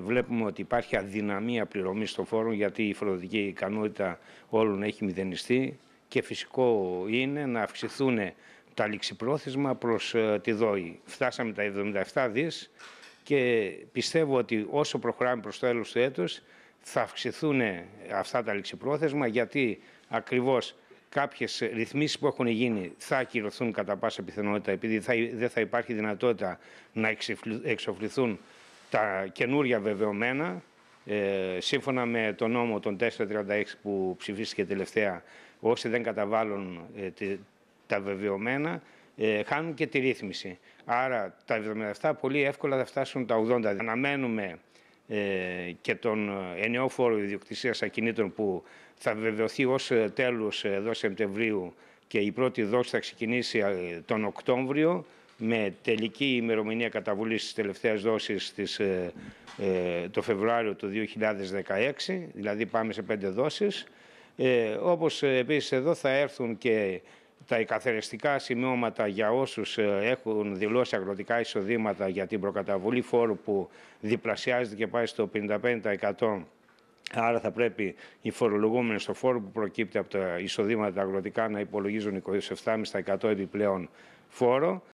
Βλέπουμε ότι υπάρχει αδυναμία πληρωμής των φόρων γιατί η φορολογική ικανότητα όλων έχει μηδενιστεί και φυσικό είναι να αυξηθούν τα ληξιπρόθεσμα προς ε, τη ΔΟΗ. Φτάσαμε τα 77 δις και πιστεύω ότι όσο προχωράμε προς το έλος του έτους θα αυξηθούν αυτά τα ληξιπρόθεσμα γιατί ακριβώς κάποιες ρυθμίσεις που έχουν γίνει θα ακυρωθούν κατά πάσα πιθανότητα επειδή δεν θα υπάρχει δυνατότητα να εξοφληθούν τα καινούρια βεβαιωμένα, ε, σύμφωνα με τον νόμο των 436 που ψηφίστηκε τελευταία, όσοι δεν καταβάλουν ε, τα βεβαιωμένα, ε, χάνουν και τη ρύθμιση. Άρα τα 77 πολύ εύκολα θα φτάσουν τα 80. Αναμένουμε και τον ενιαίο φόρο ιδιοκτησίας ακινήτων που θα βεβαιωθεί ως τέλος εδώ Σεπτεμβρίου και η πρώτη δόση θα ξεκινήσει τον Οκτώβριο με τελική ημερομηνία καταβολής της τελευταίας δόσης ε, ε, το Φεβρουάριο του 2016, δηλαδή πάμε σε πέντε δόσεις. Ε, όπως ε, επίσης εδώ θα έρθουν και τα εκαθαριστικά σημειώματα για όσους έχουν δηλώσει αγροτικά εισοδήματα για την προκαταβολή φόρου που διπλασιάζεται και πάει στο 55%. Άρα θα πρέπει οι φορολογούμενοι στο φόρο που προκύπτει από τα εισοδήματα αγροτικά να υπολογίζουν 27,5% επιπλέον φόρο.